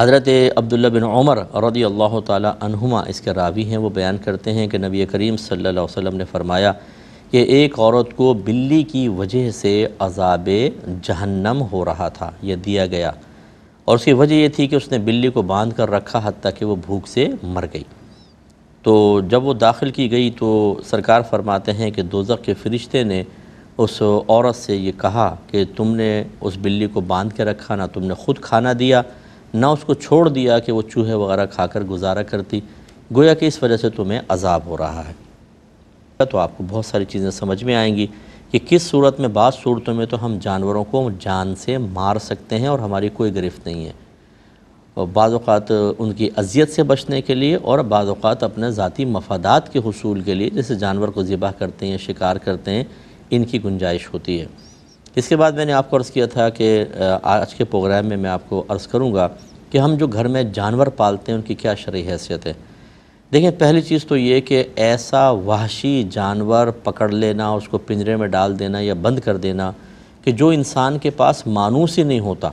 हज़रत अब्दुल्ला बिन उमर रदी अल्लाह तुमा इसके रावी हैं वो बयान करते हैं कि नबी करीम सल्ला वसम ने फ़रमाया कि एक औरत को बिल्ली की वजह से अजाब जहन्नम हो रहा था यह दिया गया और उसकी वजह यह थी कि उसने बिल्ली को बांध कर रखा हती कि वो भूख से मर गई तो जब वो दाखिल की गई तो सरकार फरमाते हैं कि दोजक के फरिश्ते ने उस औरत से ये कहा कि तुमने उस बिल्ली को बांध के रखा ना तुमने ख़ुद खाना दिया ना उसको छोड़ दिया कि वो चूहे वगैरह खाकर गुजारा करती गोया कि इस वजह से तुम्हें अजाब हो रहा है तो आपको बहुत सारी चीज़ें समझ में आएंगी कि किस सूरत में बाद सूरतों में तो हम जानवरों को जान से मार सकते हैं और हमारी कोई गिरफ्त नहीं है और बाज़ात उनकी अजियत से बचने के लिए और बाज़ात अपने ज़ाती मफादात के हसूल के लिए जैसे जानवर को ज़िबा करते हैं शिकार करते हैं इनकी गुंजाइश होती है इसके बाद मैंने आपको अर्ज़ किया था कि आज के प्रोग्राम में मैं आपको अर्ज़ करूँगा कि हम जो घर में जानवर पालते हैं उनकी क्या शरी हैसियत है देखें पहली चीज़ तो ये कि ऐसा वाशी जानवर पकड़ लेना उसको पिंजरे में डाल देना या बंद कर देना कि जो इंसान के पास मानूस ही नहीं होता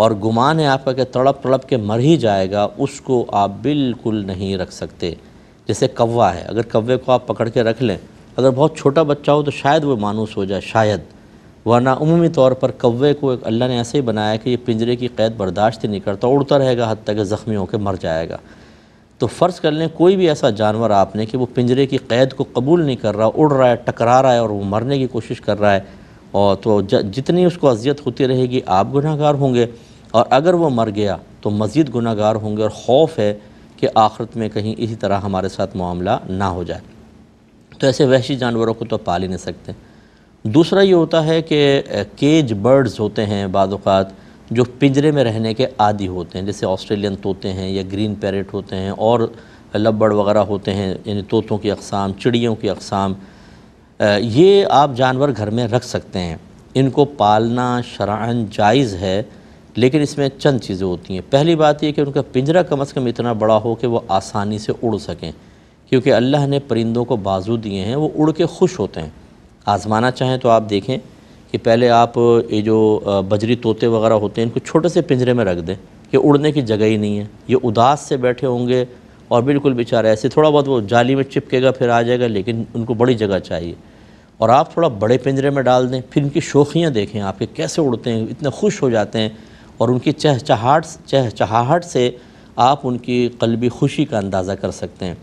और गुमान है आपका कि तड़प तड़प के मर ही जाएगा उसको आप बिल्कुल नहीं रख सकते जैसे कौवा है अगर कौवे को आप पकड़ के रख लें अगर बहुत छोटा बच्चा हो तो शायद वो मानूस हो जाए शायद वरना उमूमी तौर पर कौवे को एक अल्लाह ने ऐसे ही बनाया कि ये पिंजरे की कैद बर्दाश्त ही नहीं करता उड़ता रहेगा हद तक ज़ख्मी होकर मर जाएगा तो फ़र्ज़ कर लें कोई भी ऐसा जानवर आपने कि वो पिंजरे की कैद को कबूल नहीं कर रहा उड़ रहा है टकरा रहा है और वो मरने की कोशिश कर रहा है और तो जितनी उसको अजियत होती रहेगी आप गुनागार होंगे और अगर वो मर गया तो मज़ीद गुनागार होंगे और खौफ है कि आखिरत में कहीं इसी तरह हमारे साथ मामला ना हो जाए तो ऐसे वहशी जानवरों को तो पाल ही नहीं सकते दूसरा ये होता है कि केज बर्ड्स होते हैं बाद जो पिंजरे में रहने के आदि होते हैं जैसे ऑस्ट्रेलियन तोते हैं या ग्रीन पैरेट होते हैं और लबड़ वगैरह होते हैं यानी तोतों की अकसाम चिड़ियों की अकसाम ये आप जानवर घर में रख सकते हैं इनको पालना शरान जायज़ है लेकिन इसमें चंद चीज़ें होती हैं पहली बात यह कि उनका पिंजरा कम अज़ कम इतना बड़ा हो कि वह आसानी से उड़ सकें क्योंकि अल्लाह ने परिंदों को बाजू दिए हैं वो उड़ के खुश होते हैं आज़माना चाहें तो आप देखें कि पहले आप ये जो बजरी तोते वगैरह होते हैं इनको छोटे से पिंजरे में रख दें ये उड़ने की जगह ही नहीं है ये उदास से बैठे होंगे और बिल्कुल बेचारे ऐसे थोड़ा बहुत वो जाली में चिपकेगा फिर आ जाएगा लेकिन उनको बड़ी जगह चाहिए और आप थोड़ा बड़े पिंजरे में डाल दें फिर इनकी शोखियाँ देखें आपके कैसे उड़ते हैं इतने खुश हो जाते हैं और उनकी चहचहाट चहचहाहट से आप उनकी कलबी खुशी का अंदाज़ा कर सकते हैं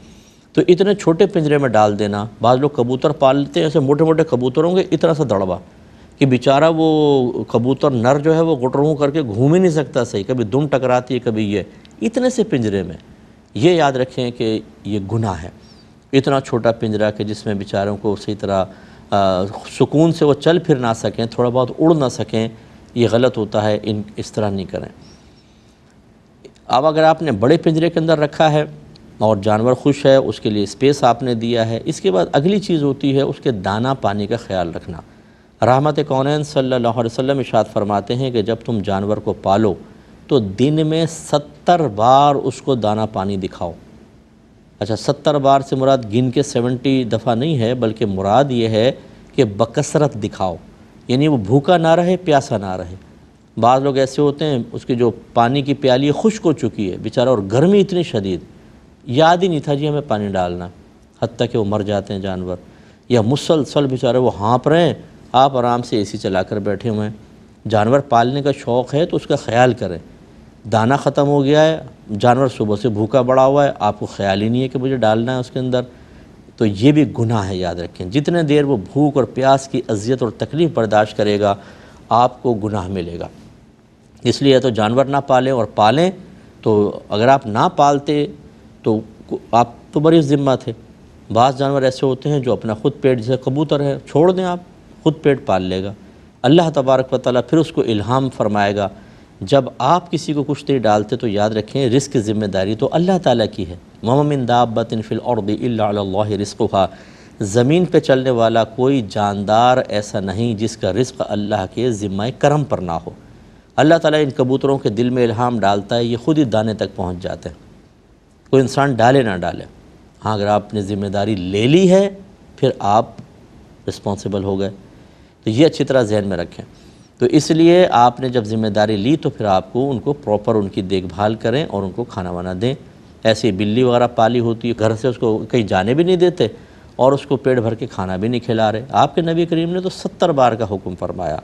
तो इतने छोटे पिंजरे में डाल देना बाद लोग कबूतर पाल लेते हैं ऐसे मोटे मोटे कबूतर होंगे इतना सा दड़वा कि बेचारा वो कबूतर नर जो है वो गुटरू करके घूम ही नहीं सकता सही कभी दुम टकराती है कभी ये इतने से पिंजरे में ये याद रखें कि ये गुना है इतना छोटा पिंजरा कि जिसमें बेचारों को उसी तरह सुकून से वो चल फिर ना सकें थोड़ा बहुत उड़ ना सकें ये गलत होता है इन इस तरह नहीं करें अब अगर आपने बड़े पिंजरे के अंदर रखा है और जानवर खुश है उसके लिए स्पेस आपने दिया है इसके बाद अगली चीज़ होती है उसके दाना पानी का ख्याल रखना रहमत कौन सल्ला वसम इशात फरमाते हैं कि जब तुम जानवर को पालो तो दिन में सत्तर बार उसको दाना पानी दिखाओ अच्छा सत्तर बार से मुराद गिन के सेवेंटी दफ़ा नहीं है बल्कि मुराद ये है कि बकसरत दिखाओ यानी वो भूखा ना रहे प्यासा ना रहे बाद लोग ऐसे होते हैं उसकी जो पानी की प्याली खुश्क हो चुकी है बेचारा और गर्मी इतनी शदीद याद ही नहीं था जी हमें पानी डालना हती कि वो मर जाते हैं जानवर या मुसलसल बेचारे वो हाँप रहे हैं आप आराम से एसी चलाकर बैठे हुए हैं जानवर पालने का शौक़ है तो उसका ख्याल करें दाना ख़त्म हो गया है जानवर सुबह से भूखा बड़ा हुआ है आपको ख्याल ही नहीं है कि मुझे डालना है उसके अंदर तो ये भी गुनाह है याद रखें जितने देर वो भूख और प्यास की अजियत और तकलीफ़ बर्दाश्त करेगा आपको गुनाह मिलेगा इसलिए तो जानवर ना पालें और पालें तो अगर आप ना पालते तो आप तो बड़े ज़िम्मा थे बाज़ जानवर ऐसे होते हैं जो अपना ख़ुद पेट जैसे कबूतर है छोड़ दें आप ख़ुद पेट पाल लेगा अल्लाह तबारक व ताली फिर उसको इल्हाम फरमाएगा जब आप किसी को कुछ नहीं डालते तो याद रखें रिस्क ज़िम्मेदारी तो अल्लाह ताला की है ममिन दाबतिन फ़िल और रिस्कुहा ज़मीन पे चलने वाला कोई जानदार ऐसा नहीं जिसका रिस्क अल्लाह के ज़िम्मा करम पर ना हो अल्लाह ताला इन कबूतरों के दिल में इल्हाम डालता है ये ख़ुद ही दाने तक पहुँच जाते हैं कोई इंसान डाले ना डाले हाँ अगर आपने ज़िम्मेदारी ले ली है फिर आप रिस्पॉन्सिबल हो गए तो ये अच्छी तरह जहन में रखें तो इसलिए आपने जब ज़िम्मेदारी ली तो फिर आपको उनको प्रॉपर उनकी देखभाल करें और उनको खाना वाना दें ऐसी बिल्ली वगैरह पाली होती है घर से उसको कहीं जाने भी नहीं देते और उसको पेट भर के खाना भी नहीं खिला रहे आपके नबी करीम ने तो सत्तर बार का हुक्म फरमाया